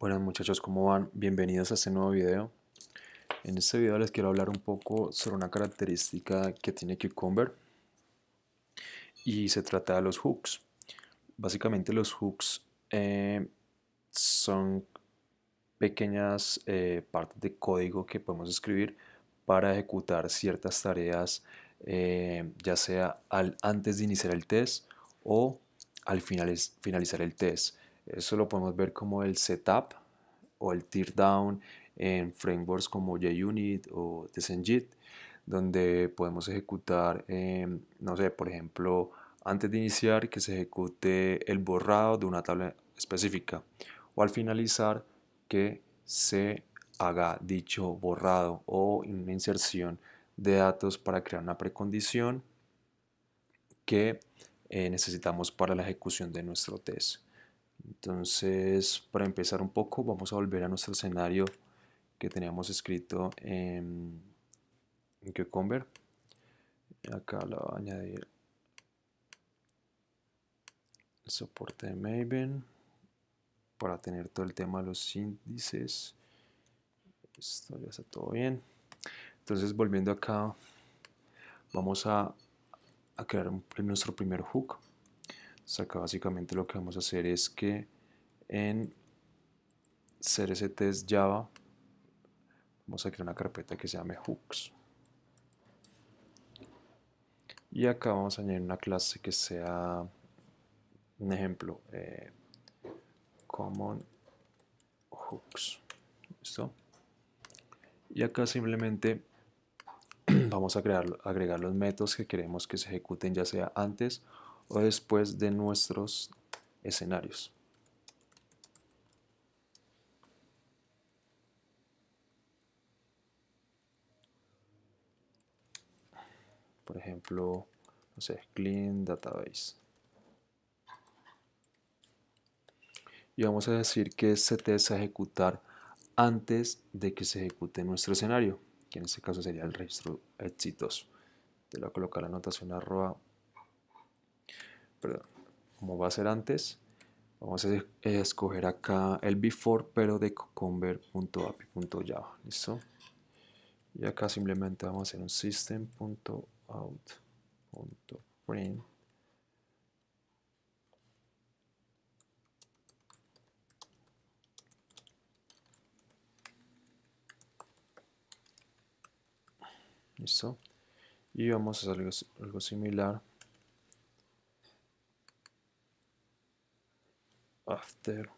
Buenas muchachos, ¿cómo van? Bienvenidos a este nuevo video. En este video les quiero hablar un poco sobre una característica que tiene Cucumber y se trata de los hooks. Básicamente los hooks eh, son pequeñas eh, partes de código que podemos escribir para ejecutar ciertas tareas eh, ya sea antes de iniciar el test o al finalizar el test. Eso lo podemos ver como el setup o el teardown en frameworks como JUnit o TestNG, donde podemos ejecutar, em, no sé, por ejemplo, antes de iniciar que se ejecute el borrado de una tabla específica o al finalizar que se haga dicho borrado o una inserción de datos para crear una precondición que eh, necesitamos para la ejecución de nuestro test. Entonces, para empezar un poco, vamos a volver a nuestro escenario que teníamos escrito en, en Acá lo voy a añadir el soporte de Maven para tener todo el tema de los índices. Esto ya está todo bien. Entonces, volviendo acá, vamos a, crear nuestro primer hook acá básicamente lo que vamos a hacer es que en CRCTs Java vamos a crear una carpeta que se llame hooks y acá vamos a añadir una clase que sea un ejemplo eh, common hooks listo y acá simplemente vamos a crear, agregar los métodos que queremos que se ejecuten ya sea antes o después de nuestros escenarios. Por ejemplo, no sé, clean database. Y vamos a decir que se a ejecutar antes de que se ejecute nuestro escenario, que en este caso sería el registro exitoso. Te lo voy a colocar la anotación arroba perdón, como va a ser antes, vamos a escoger acá el before, pero de cucumber.api.java, ¿listo? Y acá simplemente vamos a hacer un system.out.print ¿Listo? Y vamos a hacer algo similar ejecutó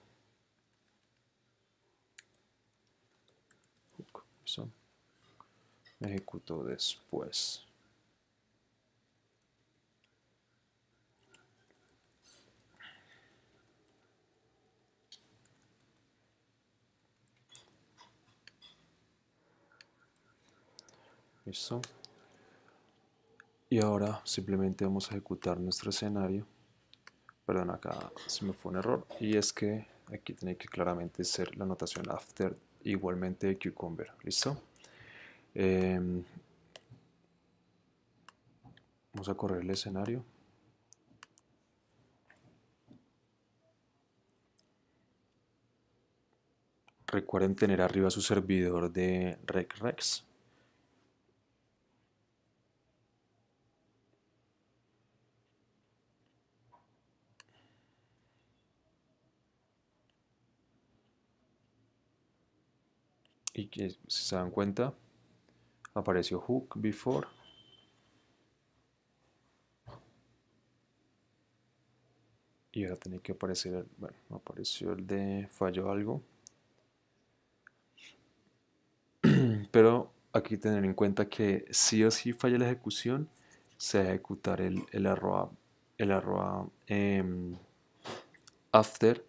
ejecuto después. Eso. Y ahora simplemente vamos a ejecutar nuestro escenario perdón, acá se me fue un error, y es que aquí tiene que claramente ser la notación after igualmente de cucumber, ¿listo? Em, vamos a correr el escenario. Recuerden tener arriba su servidor de RecRex y que si se dan cuenta apareció hook before y ahora tiene que aparecer bueno apareció el de falló algo pero aquí tener en cuenta que si o si falla la ejecución se va a ejecutar el, el arroba el arroba em, after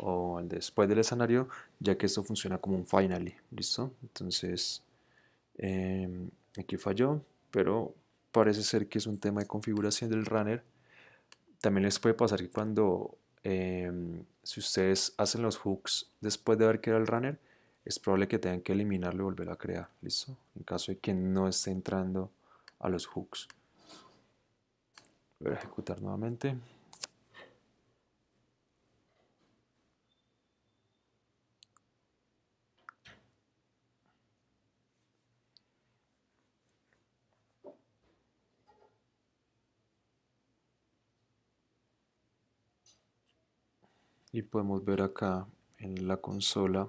o el después del escenario ya que esto funciona como un finally, ¿listo? Entonces, em, aquí falló, pero parece ser que es un tema de configuración del runner. También les puede pasar que cuando, em, si ustedes hacen los hooks después de haber creado el runner, es probable que tengan que eliminarlo y volver a crear, ¿listo? En caso de que no esté entrando a los hooks. Voy a ejecutar nuevamente. y podemos ver acá en la consola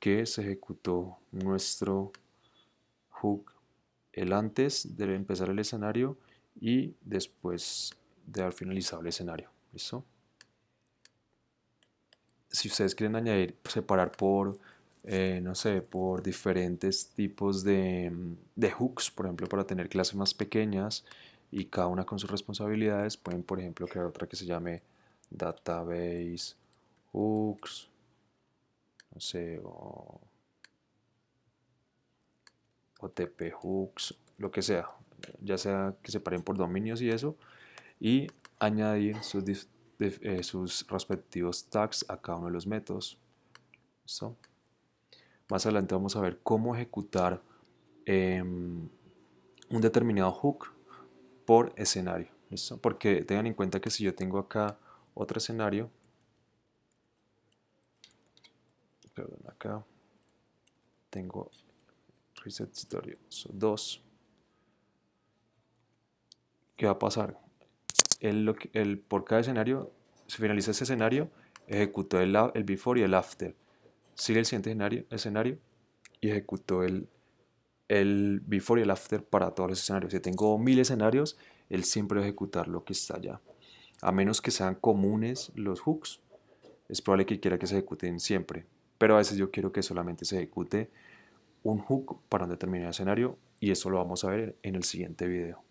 que se ejecutó nuestro hook el antes de empezar el escenario y después de haber finalizado el escenario si ustedes quieren añadir separar por eh, no sé por diferentes tipos de hooks por ejemplo para tener clases más pequeñas y cada una con sus responsabilidades pueden por ejemplo crear otra que se llame database hooks, no sé, o OTP hooks, lo que sea, ya sea que se paren por dominios y eso, y añadir sus, eh, respectivos tags a cada uno de los métodos. Más adelante vamos a ver cómo ejecutar em, un determinado hook por escenario. Porque tengan en cuenta que si yo tengo acá otro escenario. Perdón, acá tengo reset story 2. ¿Qué va a pasar? El, por cada escenario, se finaliza ese escenario, ejecutó el, before y el after. Sigue el siguiente escenario, escenario y ejecutó el, el before y el after para todos los escenarios. Si tengo mil escenarios, él siempre va a ejecutar lo que está allá a menos que sean comunes los hooks, es probable que quiera que se ejecuten siempre. Pero a veces yo quiero que solamente se ejecute un hook para un determinado escenario y eso lo vamos a ver en el siguiente video.